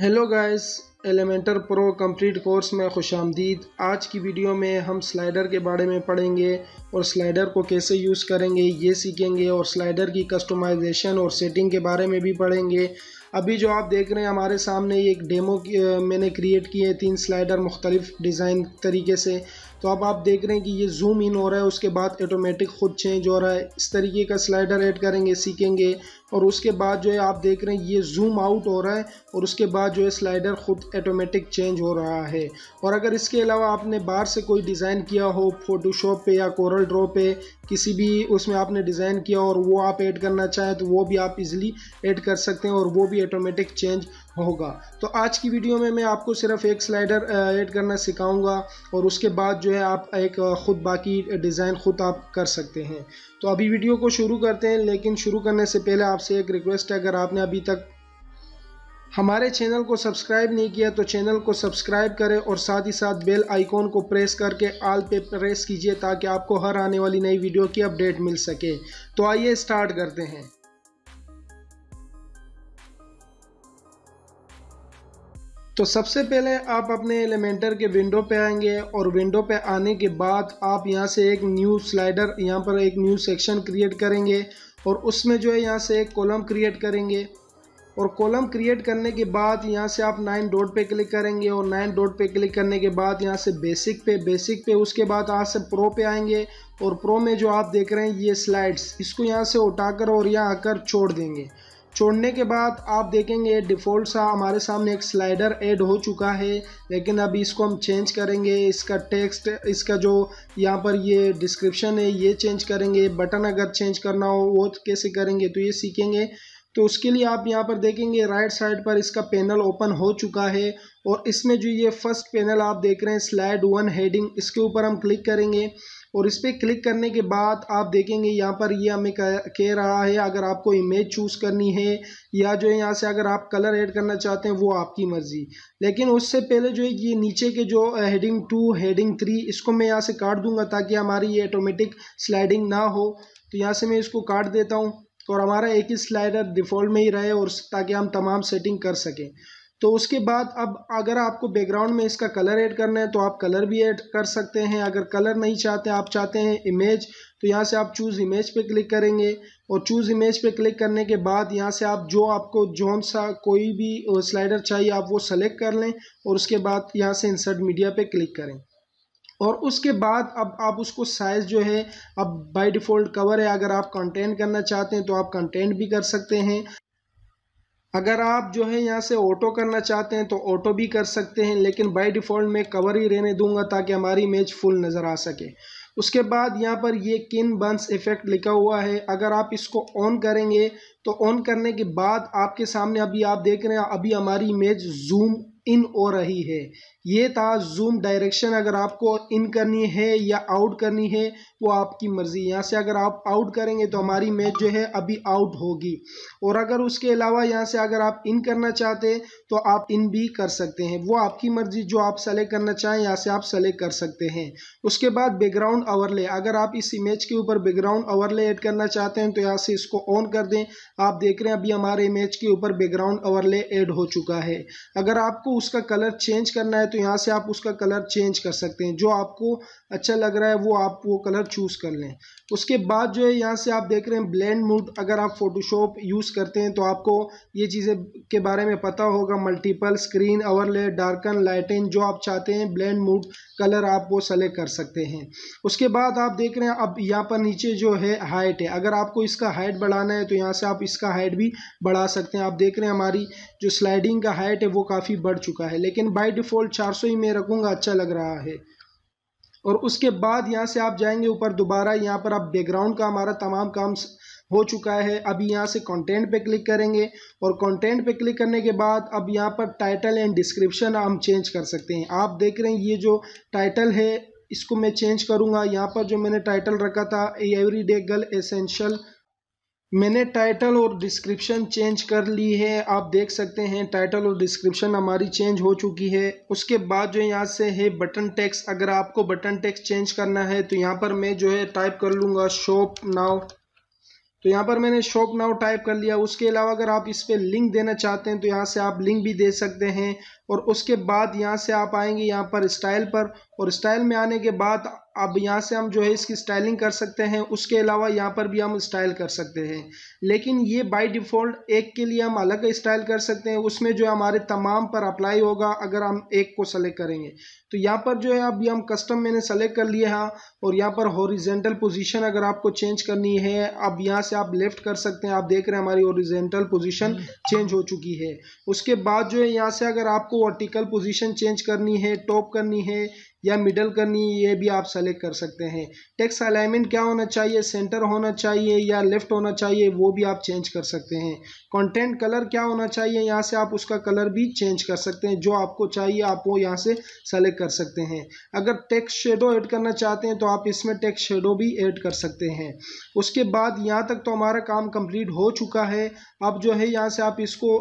hello guys Elementor pro complete course में खुश आमदीद आज की वीडियो में हम स्लाइडर के बारे में पढ़ेंगे और स्लाइडर को कैसे यूज़ करेंगे ये सीखेंगे और स्लाइडर की कस्टमाइजेशन और सेटिंग के बारे में भी पढ़ेंगे अभी जो आप देख रहे हैं हमारे सामने एक डेमो मैंने क्रिएट किए हैं तीन स्लाइडर मुख्तलिफ डिज़ाइन तरीके से तो अब आप देख रहे हैं कि ये जूम इन हो रहा है उसके बाद ऑटोमेटिक खुद चेंज हो रहा है इस तरीके का स्लाइडर ऐड करेंगे सीखेंगे और उसके बाद जो है आप देख रहे हैं ये जूम आउट हो रहा है और उसके बाद जो है स्लाइडर खुद ऑटोमेटिक चेंज हो रहा है और अगर इसके अलावा आपने बाहर से कोई डिज़ाइन किया हो फोटोशॉप पे या कोरल ड्रॉ पे किसी भी उसमें आपने डिज़ाइन किया और वो आप ऐड करना चाहें तो वो भी आप इजीली ऐड कर सकते हैं और वो भी ऑटोमेटिक चेंज होगा तो आज की वीडियो में मैं आपको सिर्फ एक स्लाइडर ऐड करना सिखाऊंगा और उसके बाद जो है आप एक ख़ुद बाकी डिज़ाइन ख़ुद आप कर सकते हैं तो अभी वीडियो को शुरू करते हैं लेकिन शुरू करने से पहले आपसे एक रिक्वेस्ट है अगर आपने अभी तक हमारे चैनल को सब्सक्राइब नहीं किया तो चैनल को सब्सक्राइब करें और साथ ही साथ बेल आइकॉन को प्रेस करके आल पे प्रेस कीजिए ताकि आपको हर आने वाली नई वीडियो की अपडेट मिल सके तो आइए स्टार्ट करते हैं तो सबसे पहले आप अपने एलिमेंटर के विंडो पे आएंगे और विंडो पे आने के बाद आप यहाँ से एक न्यू स्लाइडर यहाँ पर एक न्यू सेक्शन क्रिएट करेंगे और उसमें जो है यहाँ से एक कॉलम क्रिएट करेंगे और कॉलम क्रिएट करने के बाद यहाँ से आप नाइन डॉट पे क्लिक करेंगे और नाइन डॉट पे क्लिक करने के बाद यहाँ से बेसिक पे बेसिक पे उसके बाद यहाँ से प्रो पे आएंगे और प्रो में जो आप देख रहे हैं ये स्लाइड्स इसको यहाँ से उठाकर और यहाँ आकर छोड़ देंगे छोड़ने के बाद आप देखेंगे डिफ़ॉल्ट सा हमारे सामने एक स्लाइडर ऐड हो चुका है लेकिन अभी इसको हम चेंज करेंगे इसका टेक्स्ट इसका जो यहाँ पर ये डिस्क्रिप्शन है ये चेंज करेंगे बटन अगर चेंज करना हो वो कैसे करेंगे तो ये सीखेंगे तो उसके लिए आप यहाँ पर देखेंगे राइट साइड पर इसका पैनल ओपन हो चुका है और इसमें जो ये फर्स्ट पैनल आप देख रहे हैं स्लाइड वन हेडिंग इसके ऊपर हम क्लिक करेंगे और इस पर क्लिक करने के बाद आप देखेंगे यहाँ पर ये हमें कह रहा है अगर आपको इमेज चूज़ करनी है या जो है यहाँ से अगर आप कलर ऐड करना चाहते हैं वो आपकी मर्ज़ी लेकिन उससे पहले जो है ये नीचे के जो हेडिंग टू हेडिंग थ्री इसको मैं यहाँ से काट दूंगा ताकि हमारी ये ऑटोमेटिक स्लाइडिंग ना हो तो यहाँ से मैं इसको काट देता हूँ और हमारा एक ही स्लाइडर डिफ़ॉल्ट में ही रहे और ताकि हम तमाम सेटिंग कर सकें तो उसके बाद अब अगर आपको बैकग्राउंड में इसका कलर ऐड करना है तो आप कलर भी ऐड कर सकते हैं अगर कलर नहीं चाहते आप चाहते हैं इमेज तो यहाँ से आप चूज़ इमेज पे क्लिक करेंगे और चूज़ इमेज पे क्लिक करने के बाद यहाँ से आप जो आपको जौन सा कोई भी स्लाइडर चाहिए आप वो सेलेक्ट कर लें और उसके बाद यहाँ से इंसर्ट मीडिया पर क्लिक करें और उसके बाद अब आप उसको साइज़ जो है अब बाय डिफ़ॉल्ट कवर है अगर आप कंटेंट करना चाहते हैं तो आप कंटेंट भी कर सकते हैं अगर आप जो है यहाँ से ऑटो करना चाहते हैं तो ऑटो भी कर सकते हैं लेकिन बाय डिफ़ॉल्ट मैं कवर ही रहने दूंगा ताकि हमारी इमेज फुल नज़र आ सके उसके बाद यहाँ पर ये किन बंस इफ़ेक्ट लिखा हुआ है अगर आप इसको ऑन करेंगे तो ऑन करने के बाद आपके सामने अभी आप देख रहे हैं अभी हमारी इमेज जूम इन हो रही है ये था जूम डायरेक्शन अगर आपको इन करनी है या आउट करनी है वो आपकी मर्ज़ी यहाँ से अगर आप आउट करेंगे तो हमारी मैच जो है अभी आउट होगी और अगर उसके अलावा यहाँ से अगर आप इन करना चाहते तो आप इन भी कर सकते हैं वो आपकी मर्ज़ी जो आप सेलेक्ट करना चाहें यहाँ से आप सेलेक्ट कर सकते हैं उसके बाद बैकग्राउंड ओवरले अगर आप इस इमेज के ऊपर बैकग्राउंड ओवरले ऐड करना चाहते हैं तो यहाँ से इसको ऑन कर दें आप देख रहे हैं अभी हमारे इमेज के ऊपर बैकग्राउंड ओवरले ऐड हो चुका है अगर आपको उसका कलर चेंज करना है तो यहाँ से आप उसका कलर चेंज कर सकते हैं जो आपको अच्छा लग रहा है वो आप वो कलर चूज़ कर लें उसके बाद जो है यहाँ से आप देख रहे हैं ब्लेंड मूड अगर आप फोटोशॉप यूज़ करते हैं तो आपको ये चीज़ें के बारे में पता होगा multiple screen overlay darken lighting जो आप चाहते हैं ब्लेंड मूड कलर आप वो सेलेक्ट कर सकते हैं उसके बाद आप देख रहे हैं अब यहाँ पर नीचे जो है हाइट है अगर आपको इसका हाइट बढ़ाना है तो यहाँ से आप इसका हाइट भी बढ़ा सकते हैं आप देख रहे हैं हमारी जो स्लाइडिंग का हाइट है वो काफ़ी बढ़ चुका है लेकिन बाय डिफ़ॉल्ट 400 ही मैं रखूँगा अच्छा लग रहा है और उसके बाद यहाँ से आप जाएंगे ऊपर दोबारा यहाँ पर आप बैकग्राउंड का हमारा तमाम काम हो चुका है अभी यहाँ से कंटेंट पे क्लिक करेंगे और कंटेंट पे क्लिक करने के बाद अब यहाँ पर टाइटल एंड डिस्क्रिप्शन हम चेंज कर सकते हैं आप देख रहे हैं ये जो टाइटल है इसको मैं चेंज करूँगा यहाँ पर जो मैंने टाइटल रखा था एवरी डे गर्ल एसेंशल मैंने टाइटल और डिस्क्रिप्शन चेंज कर ली है आप देख सकते हैं टाइटल और डिस्क्रिप्शन हमारी चेंज हो चुकी है उसके बाद जो यहाँ से है बटन टेक्स अगर आपको बटन टेक्स चेंज करना है तो यहाँ पर मैं जो है टाइप कर लूँगा शॉप नाव तो यहाँ पर मैंने शॉप नाव टाइप कर लिया उसके अलावा अगर आप इस पर लिंक देना चाहते हैं तो यहाँ से आप लिंक भी दे सकते हैं और उसके बाद यहाँ से आप आएंगे यहाँ पर स्टाइल पर और स्टाइल में आने के बाद अब यहाँ से हम जो है इसकी स्टाइलिंग कर सकते हैं उसके अलावा यहाँ पर भी हम स्टाइल कर सकते हैं लेकिन ये बाय डिफ़ॉल्ट एक के लिए हम अलग स्टाइल कर सकते हैं उसमें जो है हमारे तमाम पर अप्लाई होगा अगर हम एक को सेलेक्ट करेंगे तो यहाँ पर जो है अभी हम कस्टम मैंने सेलेक्ट कर लिया है और यहाँ पर हॉरिजेंटल पोजिशन अगर आपको चेंज करनी है अब यहाँ से आप लेफ़्ट कर सकते हैं आप देख रहे हैं हमारी ओरिजेंटल पोजिशन चेंज हो चुकी है उसके बाद जो है यहाँ से अगर आपको वर्टिकल पोजिशन चेंज करनी है टॉप करनी है या मिडल करनी है ये भी आप सेलेक्ट कर सकते हैं टेक्स अलाइनमेंट क्या होना चाहिए सेंटर होना चाहिए या लेफ्ट होना चाहिए वो भी आप चेंज कर सकते हैं कंटेंट कलर क्या होना चाहिए यहाँ से आप उसका कलर भी चेंज कर सकते हैं जो आपको चाहिए आप वो यहाँ से सेलेक्ट कर सकते हैं अगर टेक्स शेडो ऐड करना चाहते हैं तो आप इसमें टेक्स शेडो भी ऐड कर सकते हैं उसके बाद यहाँ तक तो हमारा काम कंप्लीट हो चुका है अब जो है यहाँ से आप इसको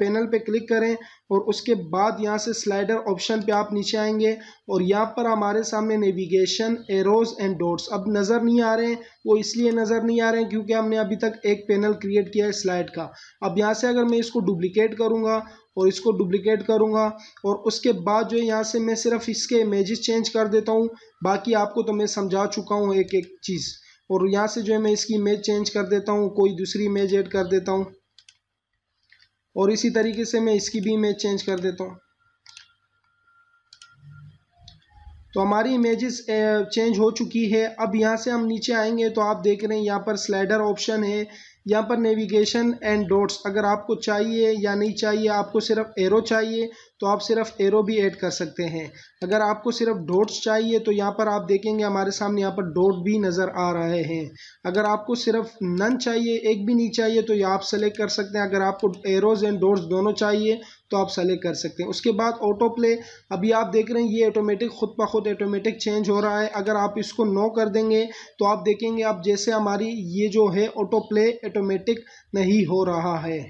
पैनल पर क्लिक करें और उसके बाद यहाँ से स्लाइडर ऑप्शन पे आप नीचे आएंगे और यहाँ पर हमारे सामने नेविगेशन एरोज एंड डॉट्स अब नज़र नहीं आ रहे हैं वो इसलिए नज़र नहीं आ रहे हैं क्योंकि हमने अभी तक एक पैनल क्रिएट किया है स्लाइड का अब यहाँ से अगर मैं इसको डुप्लिकेट करूँगा और इसको डुप्लिकेट करूँगा और उसके बाद जो है यहाँ से मैं सिर्फ इसके इमेजेस चेंज कर देता हूँ बाकी आपको तो मैं समझा चुका हूँ एक एक चीज़ और यहाँ से जो है मैं इसकी इमेज चेंज कर देता हूँ कोई दूसरी इमेज ऐड कर देता हूँ और इसी तरीके से मैं इसकी भी इमेज चेंज कर देता हूँ तो हमारी इमेजेस चेंज हो चुकी है अब यहाँ से हम नीचे आएंगे तो आप देख रहे हैं यहाँ पर स्लाइडर ऑप्शन है यहाँ पर नेविगेशन एंड डॉट्स अगर आपको चाहिए या नहीं चाहिए आपको सिर्फ एरो चाहिए तो आप सिर्फ एरो भी ऐड कर सकते हैं अगर आपको सिर्फ डोट्स चाहिए तो यहाँ पर आप देखेंगे हमारे सामने यहाँ पर डोट भी नज़र आ रहे हैं अगर आपको सिर्फ नन चाहिए एक भी नहीं चाहिए तो ये आप सेलेक्ट कर सकते हैं अगर आपको एरोज़ एंड डोट्स दोनों चाहिए तो आप सेलेक्ट कर सकते हैं उसके बाद ऑटो प्ले अभी आप देख रहे हैं ये ऑटोमेटिक खुद ब खुद ऑटोमेटिक चेंज हो रहा है अगर आप इसको नो कर देंगे तो आप देखेंगे आप जैसे हमारी ये जो है ऑटो प्ले ऑटोमेटिक नहीं हो रहा है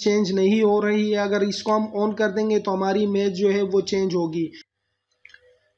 चेंज नहीं हो रही है अगर इसको हम ऑन कर देंगे तो हमारी इमेज जो है वो चेंज होगी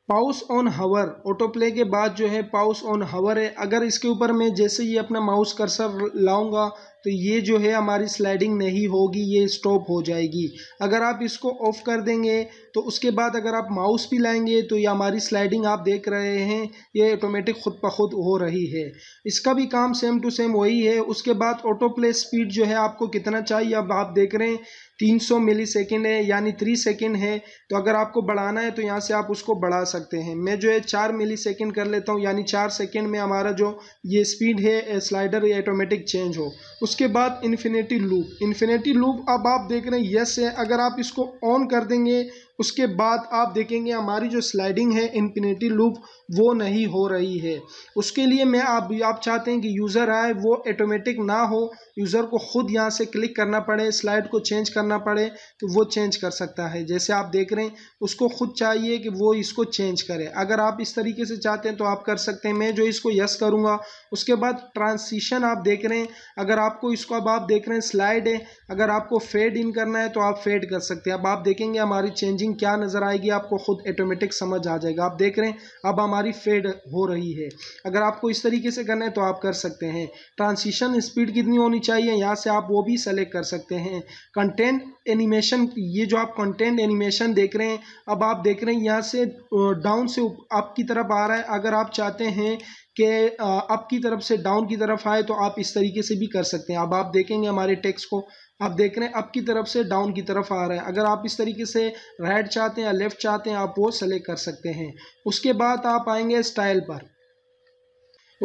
pause on hover auto play के बाद जो है पाउस ऑन हवर है अगर इसके ऊपर मैं जैसे ही अपना माउस कर्सर लाऊंगा तो ये जो है हमारी स्लाइडिंग नहीं होगी ये स्टॉप हो जाएगी अगर आप इसको ऑफ कर देंगे तो उसके बाद अगर आप माउस भी लाएंगे तो ये हमारी स्लाइडिंग आप देख रहे हैं ये ऑटोमेटिक खुद ब खुद हो रही है इसका भी काम सेम टू सेम वही है उसके बाद ऑटो प्ले स्पीड जो है आपको कितना चाहिए अब आप देख रहे हैं तीन सौ मिली सेकेंड है यानी थ्री सेकेंड है तो अगर आपको बढ़ाना है तो यहाँ से आप उसको बढ़ा सकते हैं मैं जो है चार मिली सेकेंड कर लेता हूँ यानी चार सेकेंड में हमारा जो ये स्पीड है स्लाइडर ये ऑटोमेटिक चेंज हो उस उसके बाद इन्फिनेटी लूप इन्फिनेटी लूप अब आप देख रहे हैं यस है अगर आप इसको ऑन कर देंगे उसके बाद आप देखेंगे हमारी जो स्लाइडिंग है इन्फिनेटी लूप वो नहीं हो रही है उसके लिए मैं आप आप चाहते हैं कि यूज़र आए वो ऑटोमेटिक ना हो यूज़र को ख़ुद यहाँ से क्लिक करना पड़े स्लाइड को चेंज करना पड़े तो वो चेंज कर सकता है जैसे आप देख रहे हैं उसको ख़ुद चाहिए कि वो इसको चेंज करे अगर आप इस तरीके से चाहते हैं तो आप कर सकते हैं मैं जो इसको यस करूँगा उसके बाद ट्रांसिशन आप देख रहे हैं अगर आपको इसको अब आप देख रहे हैं स्लाइड है अगर आपको फेड इन करना है तो आप फेड कर सकते हैं अब आप देखेंगे हमारी चेंजिंग चेंजिंग क्या नज़र आएगी आपको खुद ऑटोमेटिक समझ आ जाएगा आप देख रहे हैं अब हमारी फेड हो रही है अगर आपको इस तरीके से करना है तो आप कर सकते हैं ट्रांसिशन स्पीड कितनी होनी चाहिए यहाँ से आप वो भी सेलेक्ट कर सकते हैं कंटेंट एनिमेशन ये जो आप कंटेंट एनिमेशन देख रहे हैं अब आप देख रहे हैं यहाँ से डाउन से अप की तरफ आ रहा है अगर आप चाहते हैं के अप की तरफ से डाउन की तरफ आए तो आप इस तरीके से भी कर सकते हैं अब आप देखेंगे हमारे टेक्स्ट को आप देख रहे हैं अप की तरफ से डाउन की तरफ आ रहा है अगर आप इस तरीके से राइट चाहते हैं या लेफ़्ट चाहते हैं आप वो सेलेक्ट कर सकते हैं उसके बाद आप आएंगे स्टाइल पर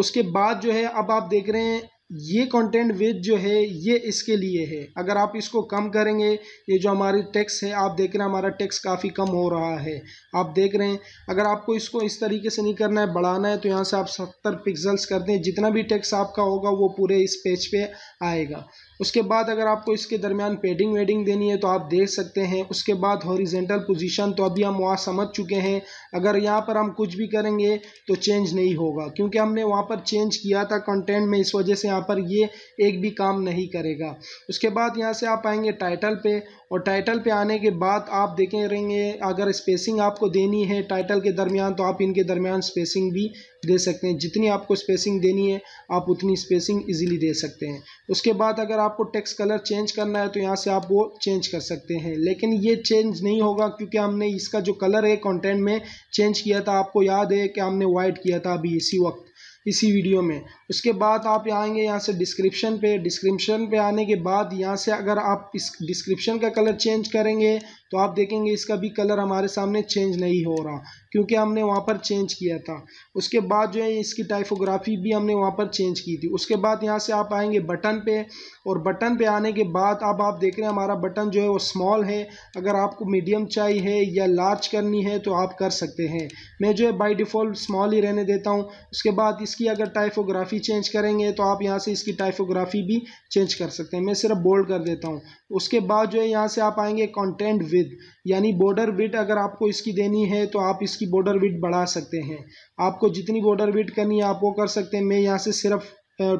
उसके बाद जो है अब आप देख रहे हैं ये कंटेंट वेज जो है ये इसके लिए है अगर आप इसको कम करेंगे ये जो हमारी टैक्स है आप देख रहे हैं हमारा टैक्स काफ़ी कम हो रहा है आप देख रहे हैं अगर आपको इसको इस तरीके से नहीं करना है बढ़ाना है तो यहाँ से आप सत्तर पिक्सल्स कर दें जितना भी टैक्स आपका होगा वो पूरे इस पेज पे आएगा उसके बाद अगर आपको इसके दरमियान पेडिंग वेडिंग देनी है तो आप देख सकते हैं उसके बाद हॉरिजेंटल पोजीशन तो अभी हम वहाँ समझ चुके हैं अगर यहाँ पर हम कुछ भी करेंगे तो चेंज नहीं होगा क्योंकि हमने वहाँ पर चेंज किया था कंटेंट में इस वजह से यहाँ पर ये एक भी काम नहीं करेगा उसके बाद यहाँ से आप आएंगे टाइटल पर और टाइटल पे आने के बाद आप देखेंगे अगर स्पेसिंग आपको देनी है टाइटल के दरमियान तो आप इनके दरमियान स्पेसिंग भी दे सकते हैं जितनी आपको स्पेसिंग देनी है आप उतनी स्पेसिंग इजीली दे सकते हैं उसके बाद अगर आपको टेक्स्ट कलर चेंज करना है तो यहाँ से आप वो चेंज कर सकते हैं लेकिन ये चेंज नहीं होगा क्योंकि हमने इसका जो कलर है कॉन्टेंट में चेंज किया था आपको याद है कि हमने वाइट किया था अभी इसी वक्त इसी वीडियो में उसके बाद आप आएंगे यहाँ से डिस्क्रिप्शन पे डिस्क्रिप्शन पे आने के बाद यहाँ से अगर आप इस डिस्क्रिप्शन का कलर चेंज करेंगे तो आप देखेंगे इसका भी कलर हमारे सामने चेंज नहीं हो रहा क्योंकि हमने वहाँ पर चेंज किया था उसके बाद जो है इसकी टाइपोग्राफी भी हमने वहाँ पर चेंज की थी उसके बाद यहाँ से आप आएंगे बटन पे और बटन पे आने के बाद अब आप देख रहे हैं हमारा बटन जो है वो स्मॉल है अगर आपको मीडियम चाहिए या लार्ज करनी है तो आप कर सकते हैं मैं जो है बाई डिफ़ॉल्ट स्मॉल ही रहने देता हूँ उसके बाद इसकी अगर टाइपोग्राफी चेंज करेंगे तो आप यहाँ से इसकी टाइपोग्राफी भी चेंज कर सकते हैं मैं सिर्फ बोल्ड कर देता हूँ उसके बाद जो है यहाँ से आप आएंगे कॉन्टेंट विद यानी बॉर्डर विड अगर आपको इसकी देनी है तो आप इसकी बॉर्डर विड बढ़ा सकते हैं आपको जितनी बॉर्डर विड करनी है आप वो कर सकते हैं मैं यहाँ से सिर्फ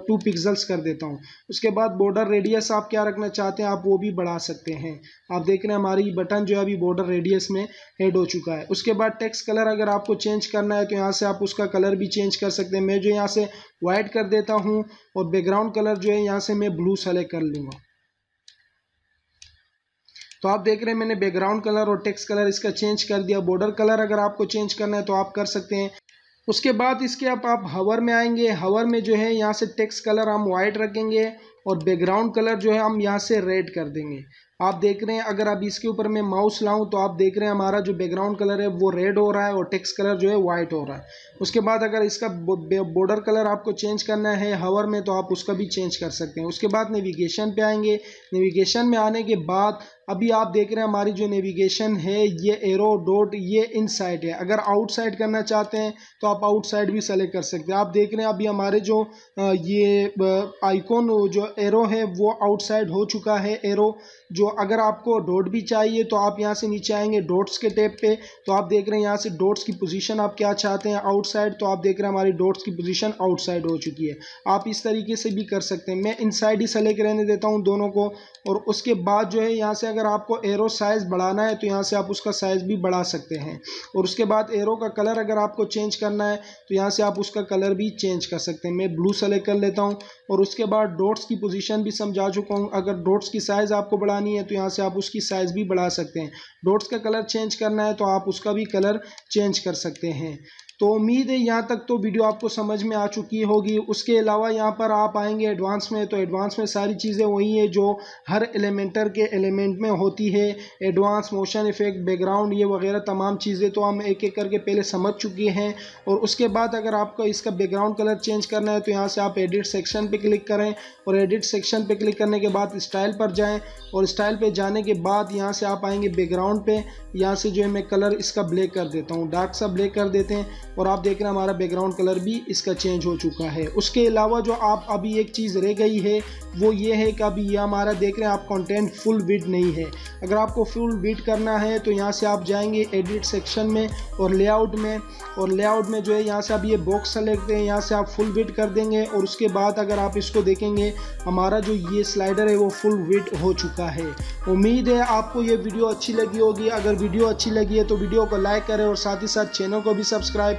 टू पिक्सल्स कर देता हूँ उसके बाद बॉर्डर रेडियस आप क्या रखना चाहते हैं आप वो भी बढ़ा सकते हैं आप देख रहे हैं हमारी बटन जो है अभी बॉर्डर रेडियस में ऐड हो चुका है उसके बाद टेक्स्ट कलर अगर आपको चेंज करना है तो यहाँ से आप उसका कलर भी चेंज कर सकते हैं मैं जो यहाँ से वाइट कर देता हूँ और बैकग्राउंड कलर जो है यहाँ से मैं ब्लू सेलेक्ट कर लूँगा तो आप देख रहे हैं मैंने बैकग्राउंड कलर और टेक्स्ट कलर इसका चेंज कर दिया बॉर्डर कलर अगर आपको चेंज करना है तो आप कर सकते हैं उसके बाद इसके आप आप हवर में आएंगे हवर में जो है यहाँ से टेक्स्ट कलर हम वाइट रखेंगे और बैकग्राउंड कलर जो है हम यहाँ से रेड कर देंगे आप देख रहे हैं अगर आप इसके ऊपर मैं माउस लाऊं तो आप देख रहे हैं हमारा जो बैकग्राउंड कलर है वो रेड हो रहा है और टेक्स्ट कलर जो है वाइट हो रहा है उसके बाद अगर इसका बॉर्डर कलर आपको चेंज करना है हवर में तो आप उसका भी चेंज कर सकते हैं उसके बाद नेविगेशन पे आएंगे नेविगेशन में आने के बाद अभी आप देख रहे हैं हमारी जो नेविगेशन है ये एरो डॉट ये इन है अगर आउटसाइड करना चाहते हैं तो आप आउटसाइड भी सेलेक्ट कर सकते हैं आप देख रहे हैं अभी हमारे जो ये आइकॉन जो एरो है वो आउटसाइड हो चुका है एरो जो अगर आपको डॉट भी चाहिए तो आप यहाँ से नीचे आएंगे डॉट्स के टैब पे तो आप देख रहे हैं यहाँ से डॉट्स की पोजीशन आप क्या चाहते हैं आउटसाइड तो आप देख रहे हैं हमारी डॉट्स की पोजीशन आउटसाइड हो चुकी है आप इस तरीके से भी कर सकते हैं मैं इनसाइड ही सेलेक्ट रहने देता हूँ दोनों को और उसके बाद जो है यहाँ से अगर आपको एरो साइज़ बढ़ाना है तो यहाँ से आप उसका साइज़ भी बढ़ा सकते हैं और उसके बाद एरो का कलर अगर आपको चेंज करना है तो यहाँ से आप उसका कलर भी चेंज कर सकते हैं मैं ब्लू सेलेक्ट कर लेता हूँ और उसके बाद डॉट्स की पोजीशन भी समझा चुका हूँ अगर डॉट्स की साइज़ आपको बढ़ा बनानी है तो यहाँ से आप उसकी साइज़ भी बढ़ा सकते हैं डॉट्स का कलर चेंज करना है तो आप उसका भी कलर चेंज कर सकते हैं तो उम्मीद है यहाँ तक तो वीडियो आपको समझ में आ चुकी होगी उसके अलावा यहाँ पर आप आएंगे एडवांस में तो एडवांस में सारी चीज़ें वही हैं जो हर एलिमेंटर के एलिमेंट में होती है एडवांस मोशन इफेक्ट बैकग्राउंड ये वगैरह तमाम चीज़ें तो हम एक एक करके पहले समझ चुके हैं और उसके बाद अगर आपका इसका बैकग्राउंड कलर चेंज करना है तो यहाँ से आप एडिट सेक्शन पर क्लिक करें और एडिट सेक्शन पर क्लिक करने के बाद स्टाइल पर जाएँ और स्टाइल पर जाने के बाद यहाँ से आप आएँगे बैकग्राउंड पर यहाँ से जो है मैं कलर इसका ब्लैक कर देता हूँ डार्क सा ब्लैक कर देते हैं और आप देख रहे हैं हमारा बैकग्राउंड कलर भी इसका चेंज हो चुका है उसके अलावा जो आप अभी एक चीज़ रह गई है वो ये है कि अभी ये हमारा देख रहे हैं आप कंटेंट फुल विड नहीं है अगर आपको फुल विड करना है तो यहाँ से आप जाएंगे एडिट सेक्शन में और लेआउट में और लेआउट में जो है यहाँ से आप ये बॉक्स सेलेक्ट हैं यहाँ से आप फुल विड कर देंगे और उसके बाद अगर आप इसको देखेंगे हमारा जो ये स्लाइडर है वो फुल विड हो चुका है उम्मीद है आपको ये वीडियो अच्छी लगी होगी अगर वीडियो अच्छी लगी है तो वीडियो को लाइक करें और साथ ही साथ चैनल को भी सब्सक्राइब